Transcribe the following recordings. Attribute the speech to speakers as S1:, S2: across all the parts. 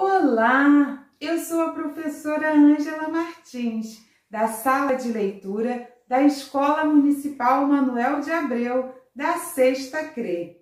S1: Olá, eu sou a professora Ângela Martins, da sala de leitura da Escola Municipal Manuel de Abreu, da Sexta CRE.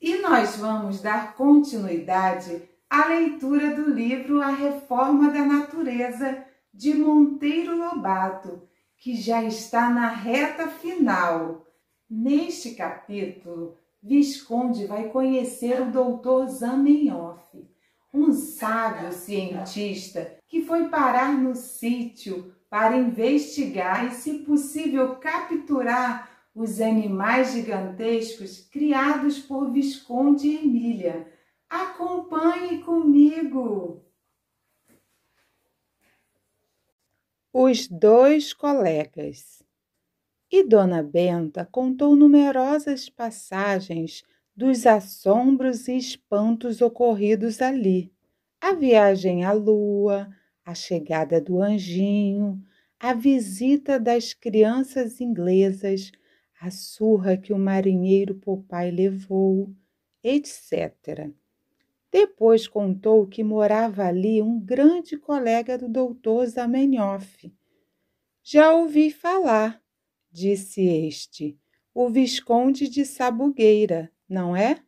S1: E nós vamos dar continuidade à leitura do livro A Reforma da Natureza, de Monteiro Lobato, que já está na reta final. Neste capítulo, Visconde vai conhecer o doutor Zamenhof, um sábio cientista que foi parar no sítio para investigar e, se possível, capturar os animais gigantescos criados por Visconde Emília. Acompanhe comigo! Os dois colegas e Dona Benta contou numerosas passagens dos assombros e espantos ocorridos ali. A viagem à lua, a chegada do anjinho, a visita das crianças inglesas, a surra que o marinheiro Popai levou, etc. Depois contou que morava ali um grande colega do doutor Zamenhof. Já ouvi falar, disse este, o Visconde de Sabugueira, não é?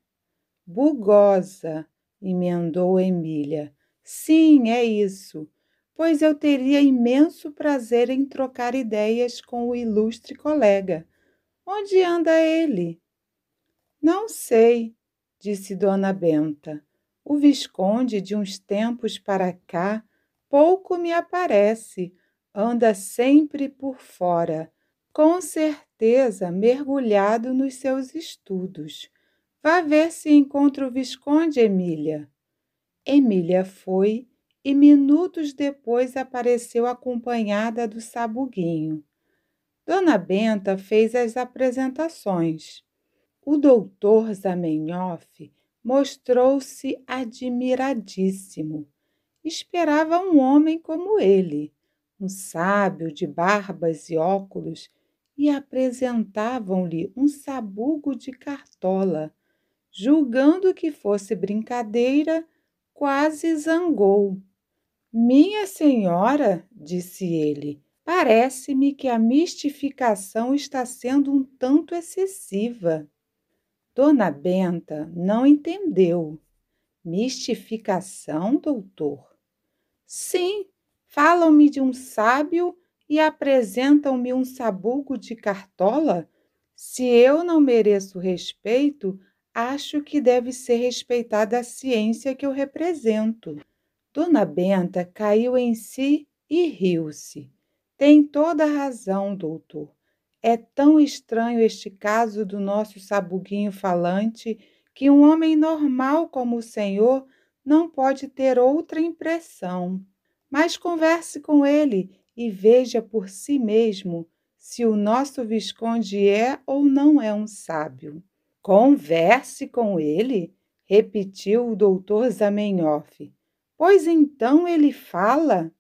S1: Bugosa, emendou Emília. Sim, é isso, pois eu teria imenso prazer em trocar ideias com o ilustre colega. Onde anda ele? Não sei, disse Dona Benta. O Visconde, de uns tempos para cá, pouco me aparece, anda sempre por fora com certeza mergulhado nos seus estudos. Vá ver se encontra o Visconde Emília. Emília foi e minutos depois apareceu acompanhada do sabuguinho. Dona Benta fez as apresentações. O doutor Zamenhof mostrou-se admiradíssimo. Esperava um homem como ele, um sábio de barbas e óculos e apresentavam-lhe um sabugo de cartola. Julgando que fosse brincadeira, quase zangou. Minha senhora, disse ele, parece-me que a mistificação está sendo um tanto excessiva. Dona Benta não entendeu. Mistificação, doutor? Sim, falam-me de um sábio e apresentam-me um sabugo de cartola? Se eu não mereço respeito, acho que deve ser respeitada a ciência que eu represento. Dona Benta caiu em si e riu-se. Tem toda a razão, doutor. É tão estranho este caso do nosso sabuguinho falante que um homem normal como o senhor não pode ter outra impressão. Mas converse com ele e veja por si mesmo se o nosso Visconde é ou não é um sábio. Converse com ele, repetiu o doutor Zamenhof. Pois então ele fala?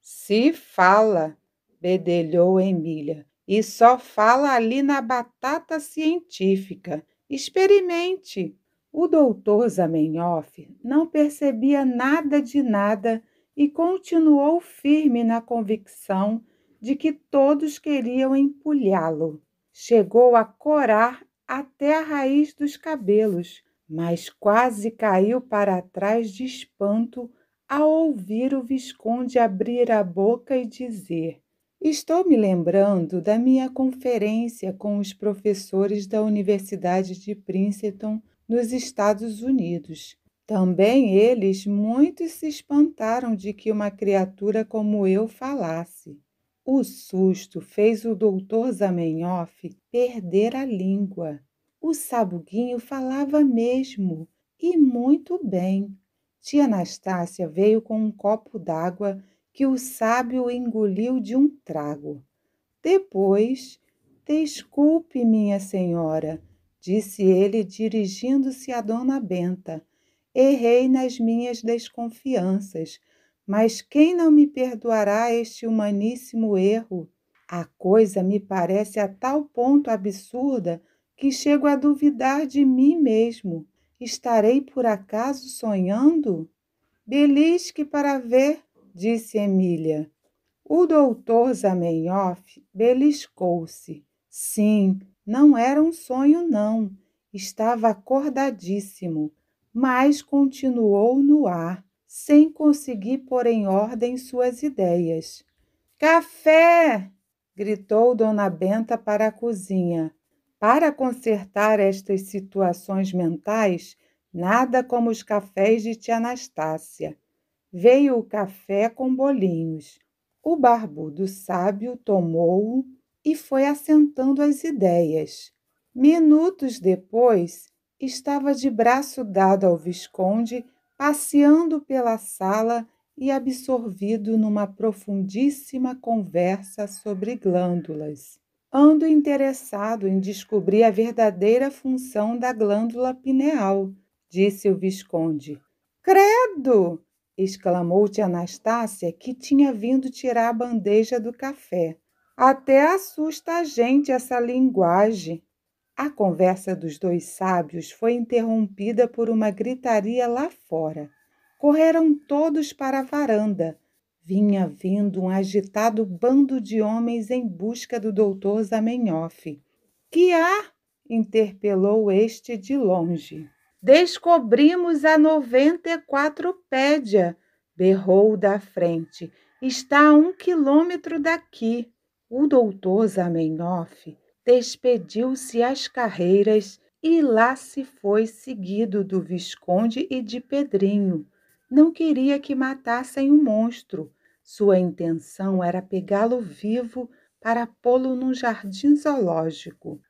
S1: Se fala, bedelhou Emília, e só fala ali na batata científica. Experimente. O doutor Zamenhof não percebia nada de nada e continuou firme na convicção de que todos queriam empulhá-lo. Chegou a corar até a raiz dos cabelos, mas quase caiu para trás de espanto ao ouvir o Visconde abrir a boca e dizer: Estou me lembrando da minha conferência com os professores da Universidade de Princeton, nos Estados Unidos também eles muito se espantaram de que uma criatura como eu falasse. O susto fez o doutor Zamenhof perder a língua. O sabuguinho falava mesmo, e muito bem. Tia Anastácia veio com um copo d'água que o sábio engoliu de um trago. Depois, desculpe, minha senhora, disse ele, dirigindo-se a Dona Benta errei nas minhas desconfianças. Mas quem não me perdoará este humaníssimo erro? A coisa me parece a tal ponto absurda que chego a duvidar de mim mesmo. Estarei por acaso sonhando? Belisque para ver, disse Emília. O doutor Zamenhof beliscou-se. Sim, não era um sonho, não. Estava acordadíssimo mas continuou no ar, sem conseguir pôr em ordem suas ideias. Café! gritou Dona Benta para a cozinha. Para consertar estas situações mentais, nada como os cafés de tia Anastácia. Veio o café com bolinhos. O barbudo sábio tomou-o e foi assentando as ideias. Minutos depois, estava de braço dado ao Visconde, passeando pela sala e absorvido numa profundíssima conversa sobre glândulas. Ando interessado em descobrir a verdadeira função da glândula pineal, disse o Visconde. Credo! exclamou tia Anastácia, que tinha vindo tirar a bandeja do café. Até assusta a gente essa linguagem. A conversa dos dois sábios foi interrompida por uma gritaria lá fora. Correram todos para a varanda. Vinha vindo um agitado bando de homens em busca do doutor Zamenhof. Que há? interpelou este de longe. Descobrimos a 94-pédia, berrou da frente. Está a um quilômetro daqui. O doutor Zamenhof despediu-se às carreiras e lá se foi seguido do Visconde e de Pedrinho. Não queria que matassem um monstro. Sua intenção era pegá-lo vivo para pô-lo num jardim zoológico.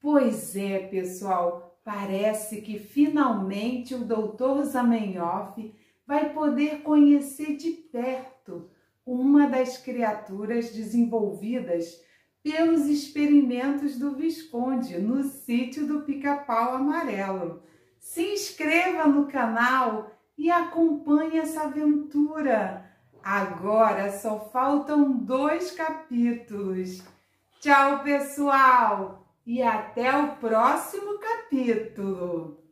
S1: Pois é, pessoal, parece que finalmente o doutor Zamenhof vai poder conhecer de perto uma das criaturas desenvolvidas pelos experimentos do Visconde no sítio do Pica-Pau Amarelo. Se inscreva no canal e acompanhe essa aventura. Agora só faltam dois capítulos. Tchau, pessoal, e até o próximo capítulo.